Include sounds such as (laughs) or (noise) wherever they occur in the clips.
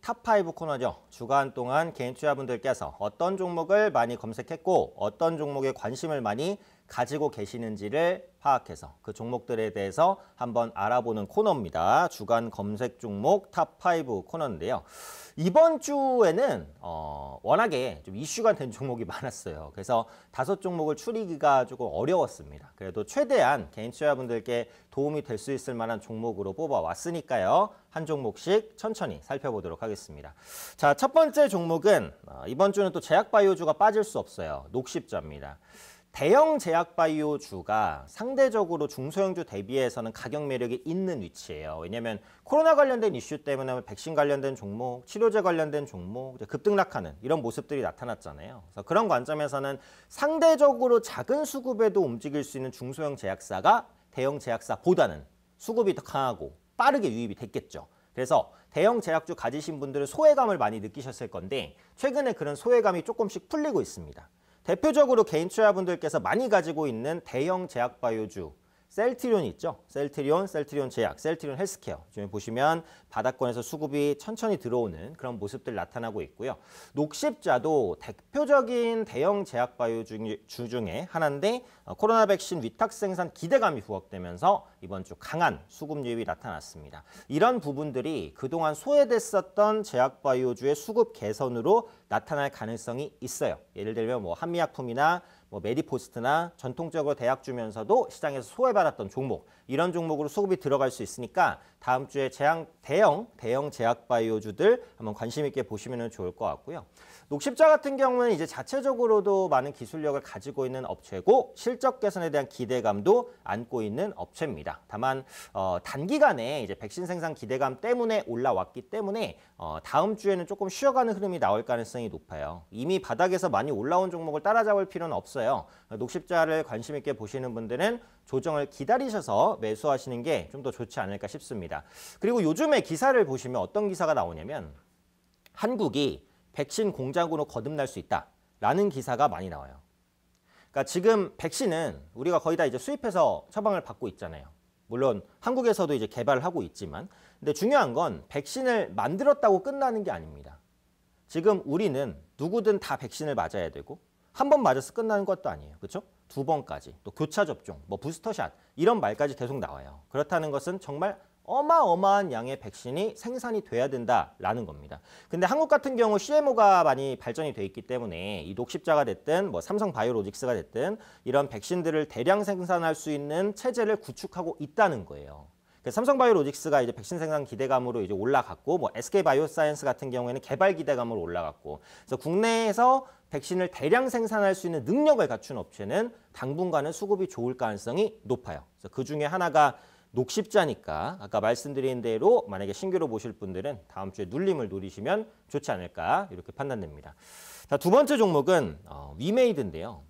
탑5 코너죠. 주간 동안 개인 투자분들께서 어떤 종목을 많이 검색했고 어떤 종목에 관심을 많이 가지고 계시는지를 파악해서 그 종목들에 대해서 한번 알아보는 코너입니다. 주간 검색 종목 탑5 코너인데요. 이번 주에는 어, 워낙에 좀 이슈가 된 종목이 (laughs) 많았어요. 그래서 다섯 종목을 추리기가 조금 어려웠습니다. 그래도 최대한 개인 투자분들께 도움이 될 수 있을 만한 종목으로 뽑아왔으니까요. 한 종목씩 천천히 살펴보도록 하겠습니다. 자, 첫 번째 종목은 어, 이번 주는 또 제약바이오주가 빠질 수 없어요. 녹십자입니다. 대형 제약바이오주가 상대적으로 중소형주 대비해서는 가격 매력이 있는 위치예요. 왜냐하면 코로나 관련된 이슈 때문에 뭐 백신 관련된 종목, 치료제 관련된 종목 급등락하는 이런 모습들이 나타났잖아요. 그래서 그런 관점에서는 상대적으로 작은 수급에도 움직일 수 있는 중소형 제약사가 대형 제약사보다는 수급이 더 강하고 빠르게 유입이 됐겠죠. 그래서 대형 제약주 가지신 분들은 소외감을 많이 느끼셨을 건데 최근에 그런 소외감이 조금씩 풀리고 있습니다. 대표적으로 개인 투자분들께서 많이 가지고 있는 대형 제약바이오주 셀트리온이 있죠. 셀트리온, 셀트리온 제약, 셀트리온 헬스케어. 지금 보시면 바닷권에서 수급이 천천히 들어오는 그런 모습들 나타나고 있고요. 녹십자도 대표적인 대형 제약 바이오 주 중에 하나인데 어, 코로나 백신 위탁 생산 기대감이 부각되면서 이번 주 강한 수급 유입이 나타났습니다. 이런 부분들이 그동안 소외됐었던 제약 바이오주의 수급 개선으로 나타날 가능성이 있어요. 예를 들면 뭐 한미약품이나 뭐 메디포스트나 전통적으로 대학 주면서도 시장에서 소외받았던 종목 이런 종목으로 수급이 들어갈 수 있으니까 다음 주에 재앙, 대형 대형 제약 바이오주들 한번 관심 있게 보시면 좋을 것 같고요. 녹십자 같은 경우는 이제 자체적으로도 많은 기술력을 가지고 있는 업체고 실적 개선에 대한 기대감도 안고 있는 업체입니다. 다만 어, 단기간에 이제 백신 생산 기대감 때문에 올라왔기 때문에 어, 다음 주에는 조금 쉬어가는 흐름이 나올 가능성이 높아요. 이미 바닥에서 많이 올라온 종목을 따라잡을 필요는 없어요. 있어요. 녹십자를 관심 있게 보시는 분들은 조정을 기다리셔서 매수하시는 게 좀 더 좋지 않을까 싶습니다. 그리고 요즘에 기사를 보시면 어떤 기사가 나오냐면 한국이 백신 공장으로 거듭날 수 있다라는 기사가 많이 나와요. 그러니까 지금 백신은 우리가 거의 다 이제 수입해서 처방을 받고 있잖아요. 물론 한국에서도 이제 개발을 하고 있지만 근데 중요한 건 백신을 만들었다고 끝나는 게 아닙니다. 지금 우리는 누구든 다 백신을 맞아야 되고 한번 맞아서 끝나는 것도 아니에요. 그렇죠? 두 번까지 또 교차 접종, 뭐 부스터샷 이런 말까지 계속 나와요. 그렇다는 것은 정말 어마어마한 양의 백신이 생산이 돼야 된다라는 겁니다. 근데 한국 같은 경우 CMO가 많이 발전이 돼 있기 때문에 이 녹십자가 됐든 뭐 삼성 바이오로직스가 됐든 이런 백신들을 대량 생산할 수 있는 체제를 구축하고 있다는 거예요. 그 삼성바이오로직스가 이제 백신 생산 기대감으로 이제 올라갔고 뭐 SK바이오사이언스 같은 경우에는 개발 기대감으로 올라갔고 그래서 국내에서 백신을 대량 생산할 수 있는 능력을 갖춘 업체는 당분간은 수급이 좋을 가능성이 높아요. 그래서 그 중에 하나가 녹십자니까 아까 말씀드린 대로 만약에 신규로 보실 분들은 다음 주에 눌림을 노리시면 좋지 않을까 이렇게 판단됩니다. 자, 두 번째 종목은 어, 위메이드인데요.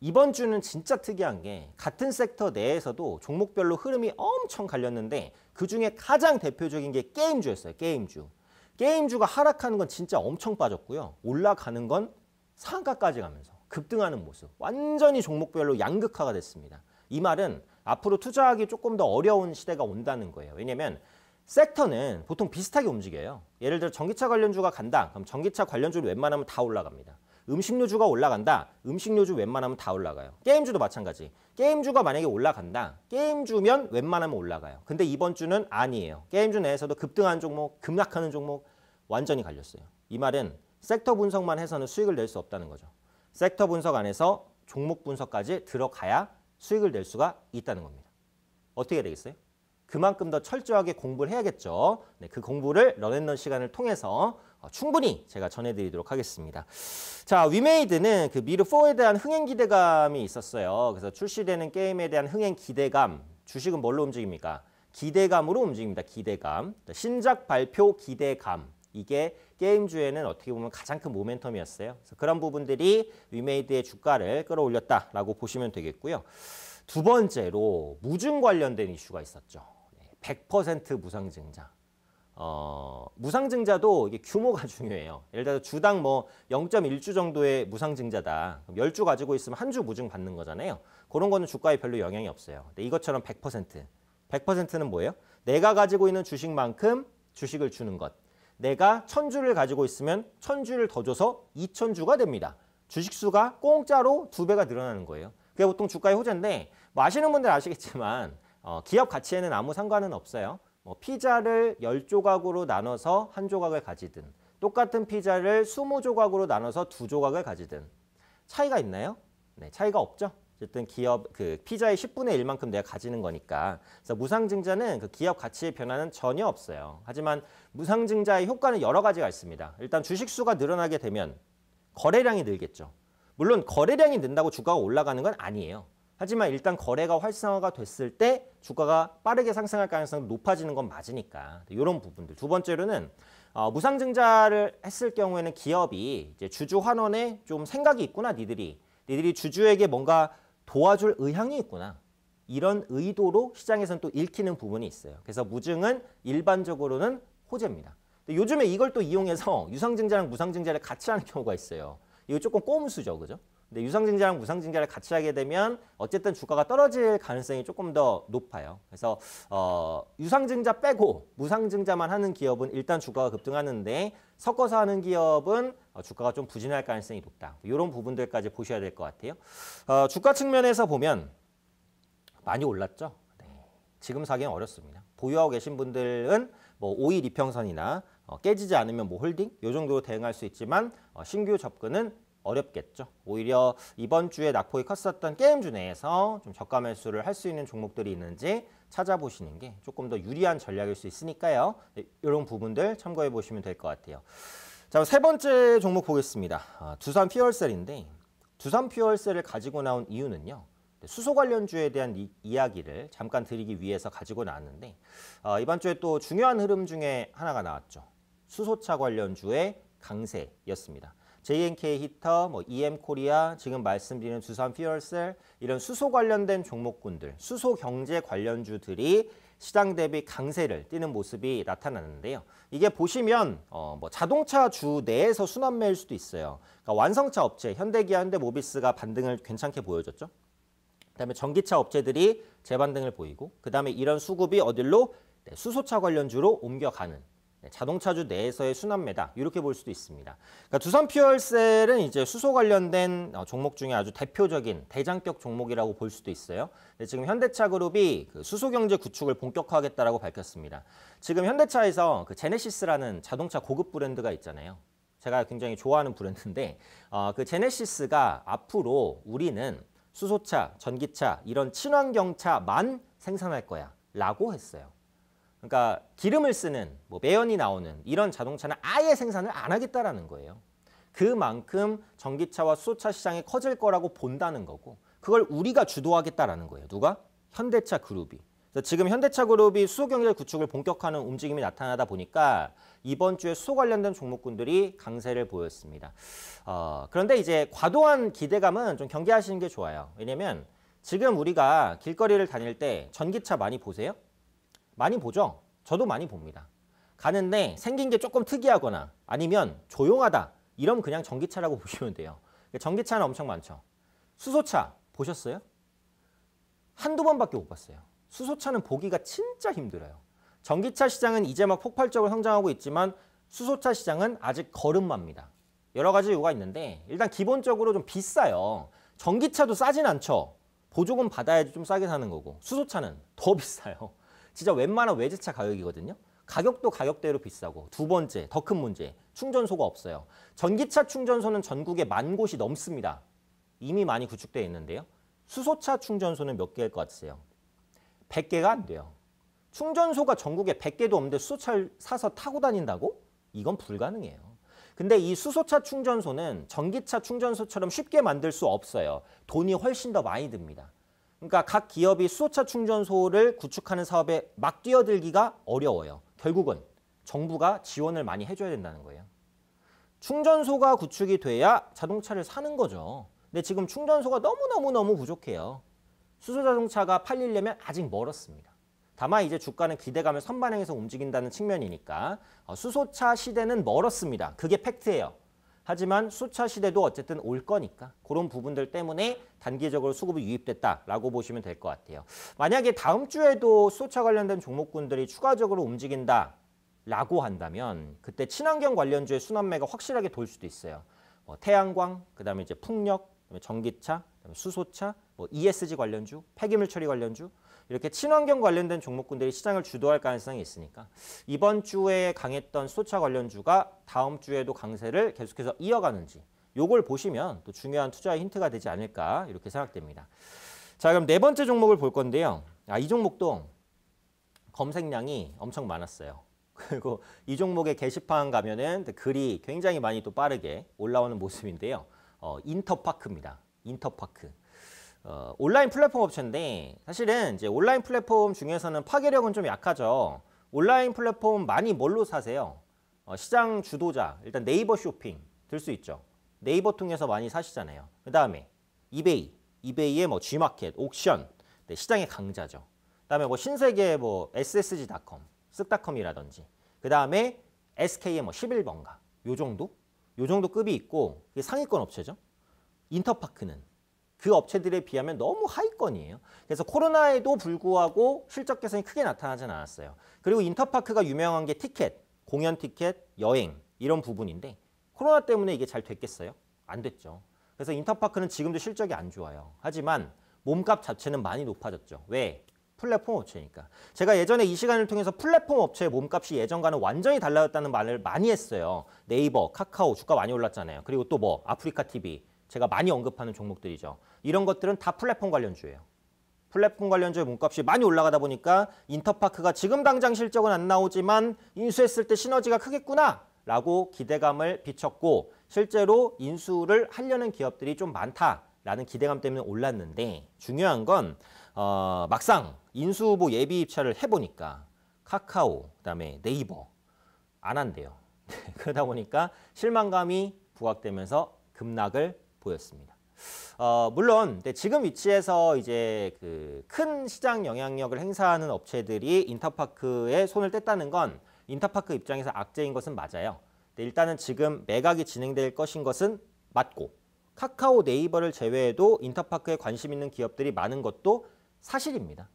이번 주는 진짜 특이한 게 같은 섹터 내에서도 종목별로 흐름이 엄청 갈렸는데 그중에 가장 대표적인 게 게임주였어요. 게임주. 게임주가 하락하는 건 진짜 엄청 빠졌고요. 올라가는 건 상가까지 가면서 급등하는 모습. 완전히 종목별로 양극화가 됐습니다. 이 말은 앞으로 투자하기 조금 더 어려운 시대가 온다는 거예요. 왜냐면 섹터는 보통 비슷하게 움직여요. 예를 들어 전기차 관련주가 간다. 그럼 전기차 관련주를 웬만하면 다 올라갑니다. 음식료주가 올라간다. 음식료주 웬만하면 다 올라가요. 게임주도 마찬가지. 게임주가 만약에 올라간다. 게임주면 웬만하면 올라가요. 근데 이번 주는 아니에요. 게임주 내에서도 급등한 종목, 급락하는 종목 완전히 갈렸어요. 이 말은 섹터 분석만 해서는 수익을 낼 수 없다는 거죠. 섹터 분석 안에서 종목 분석까지 들어가야 수익을 낼 수가 있다는 겁니다. 어떻게 되겠어요? 그만큼 더 철저하게 공부를 해야겠죠. 네, 그 공부를 런앤런 시간을 통해서 어, 충분히 제가 전해드리도록 하겠습니다. 자, 위메이드는 그 미르4에 대한 흥행 기대감이 있었어요. 그래서 출시되는 게임에 대한 흥행 기대감, 주식은 뭘로 움직입니까? 기대감으로 움직입니다. 기대감. 신작 발표 기대감. 이게 게임주에는 어떻게 보면 가장 큰 모멘텀이었어요. 그래서 그런 부분들이 위메이드의 주가를 끌어올렸다라고 보시면 되겠고요. 두 번째로 무증 관련된 이슈가 있었죠. 100% 무상증자. 어, 무상증자도 이게 규모가 (laughs) 중요해요. 예를 들어 주당 뭐 0.1주 정도의 무상증자다. 그럼 10주 가지고 있으면 한 주 무증 받는 거잖아요. 그런 거는 주가에 별로 영향이 없어요. 근데 이것처럼 100%. 100%는 뭐예요? 내가 가지고 있는 주식만큼 주식을 주는 것. 내가 천주를 가지고 있으면 천주를 더 줘서 2천주가 됩니다. 주식수가 공짜로 두 배가 늘어나는 거예요. 그게 보통 주가의 호재인데 뭐 아시는 분들 아시겠지만 어, 기업 가치에는 아무 상관은 없어요. 뭐 피자를 1 0조각으로 나눠서 한 조각을 가지든 똑같은 피자를 2 0 조각으로 나눠서 두 조각을 가지든 차이가 있나요? 네, 차이가 없죠. 어쨌든 기업 그 피자의 10분의 1만큼 내가 가지는 거니까. 그래서 무상증자는 그 기업 가치의 변화는 전혀 없어요. 하지만 무상증자의 효과는 여러 가지가 있습니다. 일단 주식 수가 늘어나게 되면 거래량이 늘겠죠. 물론 거래량이 는다고 주가가 올라가는 건 아니에요. 하지만 일단 거래가 활성화가 됐을 때 주가가 빠르게 상승할 가능성이 높아지는 건 맞으니까 이런 부분들. 두 번째로는 어, 무상증자를 했을 경우에는 기업이 이제 주주 환원에 좀 생각이 있구나 니들이. 니들이 주주에게 뭔가 도와줄 의향이 있구나. 이런 의도로 시장에서는 또 읽히는 부분이 있어요. 그래서 무증은 일반적으로는 호재입니다. 요즘에 이걸 또 이용해서 (laughs) 유상증자랑 무상증자를 같이 하는 경우가 있어요. 이거 조금 꼼수죠 그죠? 근데 유상증자랑 무상증자를 같이 하게 되면 어쨌든 주가가 떨어질 가능성이 조금 더 높아요. 그래서 어, 유상증자 빼고 무상증자만 하는 기업은 일단 주가가 급등하는데 섞어서 하는 기업은 어, 주가가 좀 부진할 가능성이 높다. 이런 부분들까지 보셔야 될 것 같아요. 어, 주가 측면에서 보면 많이 올랐죠. 네. 지금 사기는 어렵습니다. 보유하고 계신 분들은 뭐 5일 이평선이나 어, 깨지지 않으면 뭐 홀딩 이 정도로 대응할 수 있지만 어, 신규 접근은 어렵겠죠. 오히려 이번 주에 낙폭이 컸었던 게임주 내에서 좀 저가 매수를 할 수 있는 종목들이 있는지 찾아보시는 게 조금 더 유리한 전략일 수 있으니까요. 예, 이런 부분들 참고해 보시면 될 것 같아요. 자, 세 번째 종목 보겠습니다. 아, 두산 퓨얼셀인데 두산 퓨얼셀을 가지고 나온 이유는요. 네, 수소 관련주에 대한 이, 이야기를 잠깐 드리기 위해서 가지고 나왔는데 어, 이번 주에 또 중요한 흐름 중에 하나가 나왔죠. 수소차 관련주의 강세였습니다. JNK 히터, 뭐 EM 코리아, 지금 말씀드린 두산 퓨얼셀 이런 수소 관련된 종목군들, 수소 경제 관련주들이 시장 대비 강세를 띠는 모습이 나타났는데요 이게 보시면 어, 뭐 자동차 주 내에서 순환매일 수도 있어요. 그러니까 완성차 업체 현대기아, 현대모비스가 반등을 괜찮게 보여줬죠. 그다음에 전기차 업체들이 재반등을 보이고 그다음에 이런 수급이 어디로 네, 수소차 관련주로 옮겨가는 네, 자동차주 내에서의 순환 매다 이렇게 볼 수도 있습니다. 그러니까 두산 퓨얼셀은 이제 수소 관련된 어, 종목 중에 아주 대표적인 대장격 종목이라고 볼 수도 있어요. 지금 현대차 그룹이 그 수소 경제 구축을 본격화하겠다라고 밝혔습니다. 지금 현대차에서 그 제네시스라는 자동차 고급 브랜드가 있잖아요. 제가 굉장히 좋아하는 브랜드인데 어, 그 제네시스가 앞으로 우리는 수소차, 전기차 이런 친환경차만 생산할 거야라고 했어요. 그러니까 기름을 쓰는 뭐 매연이 나오는 이런 자동차는 아예 생산을 안 하겠다라는 거예요. 그만큼 전기차와 수소차 시장이 커질 거라고 본다는 거고 그걸 우리가 주도하겠다라는 거예요. 누가? 현대차 그룹이. 지금 현대차 그룹이 수소 경제 구축을 본격화하는 움직임이 나타나다 보니까 이번 주에 수소 관련된 종목군들이 강세를 보였습니다. 어, 그런데 이제 과도한 기대감은 좀 경계하시는 게 좋아요. 왜냐면 하 지금 우리가 길거리를 다닐 때 전기차 많이 보세요. 많이 보죠? 저도 많이 봅니다. 가는데 생긴 게 조금 특이하거나 아니면 조용하다 이러면 그냥 전기차라고 (laughs) 보시면 돼요. 그러니까 전기차는 엄청 많죠. 수소차 보셨어요? 한두 번밖에 못 봤어요. 수소차는 보기가 진짜 힘들어요. 전기차 시장은 이제 막 폭발적으로 성장하고 있지만 수소차 시장은 아직 걸음마입니다. 여러 가지 이유가 있는데 일단 기본적으로 좀 비싸요. 전기차도 싸진 않죠. 보조금 받아야지 좀 싸게 사는 거고 수소차는 더 (laughs) 비싸요. 진짜 웬만한 외제차 가격이거든요. 가격도 가격대로 비싸고 두 번째 더 큰 문제 충전소가 없어요. 전기차 충전소는 전국에 만 곳이 넘습니다. 이미 많이 구축되어 있는데요. 수소차 충전소는 몇 개일 것 같으세요? 100개가 안 돼요. 충전소가 전국에 100개도 없는데 수소차를 사서 타고 다닌다고? 이건 불가능해요. 근데 이 수소차 충전소는 전기차 충전소처럼 쉽게 만들 수 없어요. 돈이 훨씬 더 많이 듭니다. 그러니까 각 기업이 수소차 충전소를 구축하는 사업에 막 뛰어들기가 어려워요. 결국은 정부가 지원을 많이 해줘야 된다는 거예요. 충전소가 구축이 돼야 자동차를 사는 거죠. 근데 지금 충전소가 너무너무너무 부족해요. 수소자동차가 팔리려면 아직 멀었습니다. 다만 이제 주가는 기대감을 선반영해서 움직인다는 측면이니까 어, 수소차 시대는 멀었습니다. 그게 팩트예요. 하지만 수차 시대도 어쨌든 올 거니까 그런 부분들 때문에 단기적으로 수급이 유입됐다라고 보시면 될 것 같아요. 만약에 다음 주에도 수차 관련된 종목군들이 추가적으로 움직인다. 라고 한다면 그때 친환경 관련주의 순환매가 확실하게 돌 수도 있어요. 뭐 태양광, 그다음에 이제 풍력, 전기차, 수소차, 뭐 ESG 관련주, 폐기물 처리 관련주 이렇게 친환경 관련된 종목군들이 시장을 주도할 가능성이 있으니까 이번 주에 강했던 수소차 관련주가 다음 주에도 강세를 계속해서 이어가는지 요걸 보시면 또 중요한 투자의 힌트가 되지 않을까 이렇게 생각됩니다. 자 그럼 네 번째 종목을 볼 건데요. 아, 이 종목도 검색량이 엄청 많았어요. (laughs) 그리고 이 종목의 게시판 가면은 글이 굉장히 많이 또 빠르게 올라오는 모습인데요. 어, 인터파크입니다. 인터파크. 어, 온라인 플랫폼 업체인데 사실은 이제 온라인 플랫폼 중에서는 파괴력은 좀 약하죠. 온라인 플랫폼 많이 뭘로 사세요? 어, 시장 주도자 일단 네이버 쇼핑 들 수 있죠. 네이버 통해서 많이 사시잖아요. 그 다음에 이베이, 이베이의 뭐 G마켓, 옥션 네, 시장의 강자죠. 그 다음에 뭐 신세계 뭐 ssg.com, 쓱닷컴이라든지 그 다음에 SK의 뭐 11번가 요 정도? 요 정도 급이 있고 상위권 업체죠. 인터파크는 그 업체들에 비하면 너무 하위권이에요. 그래서 코로나에도 불구하고 실적 개선이 크게 나타나진 않았어요. 그리고 인터파크가 유명한 게 티켓, 공연 티켓, 여행 이런 부분인데 코로나 때문에 이게 잘 됐겠어요? 안 됐죠. 그래서 인터파크는 지금도 실적이 안 좋아요. 하지만 몸값 자체는 많이 높아졌죠. 왜? 플랫폼 업체니까. 제가 예전에 이 시간을 통해서 플랫폼 업체의 몸값이 예전과는 완전히 달라졌다는 말을 많이 했어요. 네이버, 카카오 주가 많이 올랐잖아요. 그리고 또 뭐 아프리카 TV, 제가 많이 언급하는 종목들이죠. 이런 것들은 다 플랫폼 관련주예요. 플랫폼 관련주의 몸값이 많이 올라가다 보니까 인터파크가 지금 당장 실적은 안 나오지만 인수했을 때 시너지가 크겠구나 라고 기대감을 비쳤고 실제로 인수를 하려는 기업들이 좀 많다라는 기대감 때문에 올랐는데 중요한 건 어, 막상 인수 후보 예비 입찰을 해보니까 카카오 그다음에 네이버 안 한대요. (laughs) 그러다 보니까 실망감이 부각되면서 급락을 보였습니다. 어, 물론 지금 위치에서 이제 그 큰 시장 영향력을 행사하는 업체들이 인터파크에 손을 뗐다는 건 인터파크 입장에서 악재인 것은 맞아요. 일단은 지금 매각이 진행될 것인 것은 맞고 카카오 네이버를 제외해도 인터파크에 관심 있는 기업들이 많은 것도 사실입니다.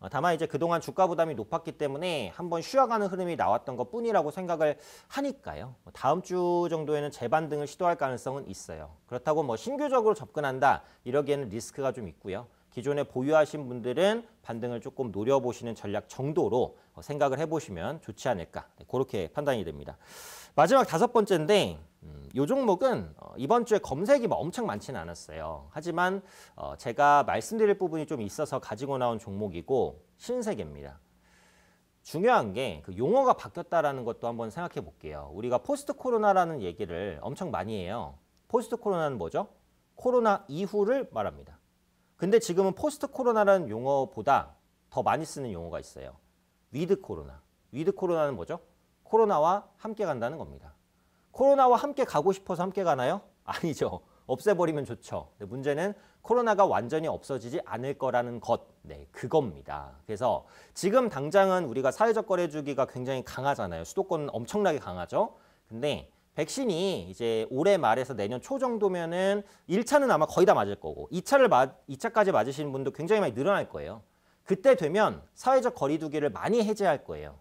어, 다만 이제 그동안 주가 부담이 높았기 때문에 한번 쉬어가는 흐름이 나왔던 것 뿐이라고 생각을 하니까요. 뭐 다음 주 정도에는 재반등을 시도할 가능성은 있어요. 그렇다고 뭐 신규적으로 접근한다 이러기에는 리스크가 좀 있고요. 기존에 보유하신 분들은 반등을 조금 노려보시는 전략 정도로 어, 생각을 해보시면 좋지 않을까 네, 그렇게 판단이 됩니다. 마지막 다섯 번째인데 음, 이 종목은 어, 이번 주에 검색이 뭐 엄청 많지는 않았어요. 하지만 어, 제가 말씀드릴 부분이 좀 있어서 가지고 나온 종목이고 신세계입니다. 중요한 게 그 용어가 바뀌었다라는 것도 한번 생각해 볼게요. 우리가 포스트 코로나라는 얘기를 엄청 많이 해요. 포스트 코로나는 뭐죠? 코로나 이후를 말합니다. 근데 지금은 포스트 코로나라는 용어보다 더 많이 쓰는 용어가 있어요. 위드 코로나. 위드 코로나는 뭐죠? 코로나와 함께 간다는 겁니다. 코로나와 함께 가고 싶어서 함께 가나요? 아니죠. 없애버리면 좋죠. 문제는 코로나가 완전히 없어지지 않을 거라는 것. 네, 그겁니다. 그래서 지금 당장은 우리가 사회적 거래 주기가 굉장히 강하잖아요. 수도권은 엄청나게 강하죠. 근데 백신이 이제 올해 말에서 내년 초 정도면은 1차는 아마 거의 다 맞을 거고 2차를 맞 2차까지 맞으시는 분도 굉장히 많이 늘어날 거예요. 그때 되면 사회적 거리두기를 많이 해제할 거예요.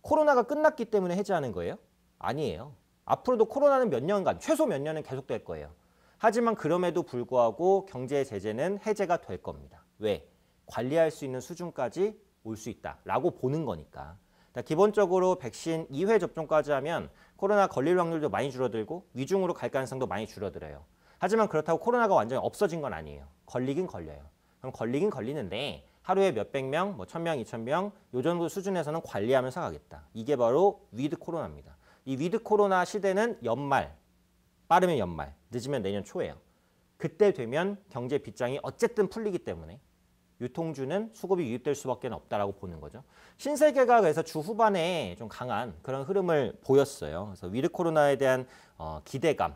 코로나가 끝났기 때문에 해제하는 거예요? 아니에요. 앞으로도 코로나는 몇 년간, 최소 몇 년은 계속될 거예요. 하지만 그럼에도 불구하고 경제 제재는 해제가 될 겁니다. 왜? 관리할 수 있는 수준까지 올 수 있다라고 보는 거니까. 기본적으로 백신 2회 접종까지 하면 코로나 걸릴 확률도 많이 줄어들고 위중으로 갈 가능성도 많이 줄어들어요. 하지만 그렇다고 코로나가 완전히 없어진 건 아니에요. 걸리긴 걸려요. 그럼 걸리긴 걸리는데 하루에 몇 백 명, 뭐 천 명, 이천 명요 정도 수준에서는 관리하면서 가겠다. 이게 바로 위드 코로나입니다. 이 위드 코로나 시대는 연말, 빠르면 연말, 늦으면 내년 초예요. 그때 되면 경제 빗장이 어쨌든 풀리기 때문에 유통주는 수급이 유입될 수밖에 없다라고 보는 거죠. 신세계가 그래서 주 후반에 좀 강한 그런 흐름을 보였어요. 그래서 위드 코로나에 대한 어, 기대감.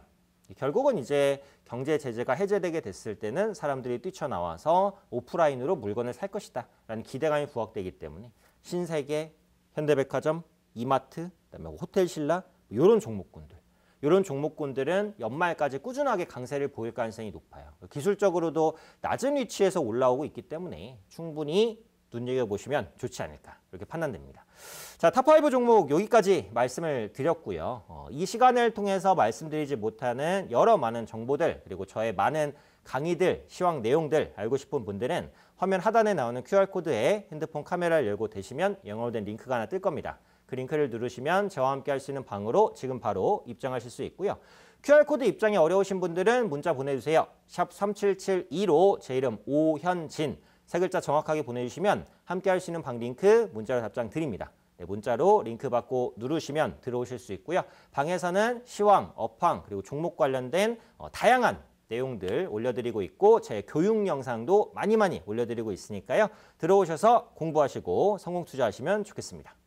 결국은 이제 경제 제재가 해제되게 됐을 때는 사람들이 뛰쳐나와서 오프라인으로 물건을 살 것이다 라는 기대감이 부각되기 때문에 신세계, 현대백화점, 이마트, 그다음에 호텔 신라 이런 뭐 종목군들. 이런 종목군들은 연말까지 꾸준하게 강세를 보일 가능성이 높아요. 기술적으로도 낮은 위치에서 올라오고 있기 때문에 충분히 눈여겨보시면 좋지 않을까 이렇게 판단됩니다. 자, 탑5 종목 여기까지 말씀을 드렸고요. 어, 이 시간을 통해서 말씀드리지 못하는 여러 많은 정보들 그리고 저의 많은 강의들, 시황 내용들 알고 싶은 분들은 화면 하단에 나오는 QR코드에 핸드폰 카메라를 열고 되시면 영어로 된 링크가 하나 뜰 겁니다. 그링크를 누르시면 저와 함께 할 수 있는 방으로 지금 바로 입장하실 수 있고요. QR코드 입장이 어려우신 분들은 문자 보내주세요. 샵 3772로 제 이름 오현진 세 글자 정확하게 보내주시면 함께 할 수 있는 방 링크 문자로 답장 드립니다. 네, 문자로 링크 받고 누르시면 들어오실 수 있고요. 방에서는 시황, 업황, 그리고 종목 관련된 어, 다양한 내용들 올려드리고 있고 제 교육 영상도 많이 많이 올려드리고 있으니까요. 들어오셔서 공부하시고 성공 투자하시면 좋겠습니다.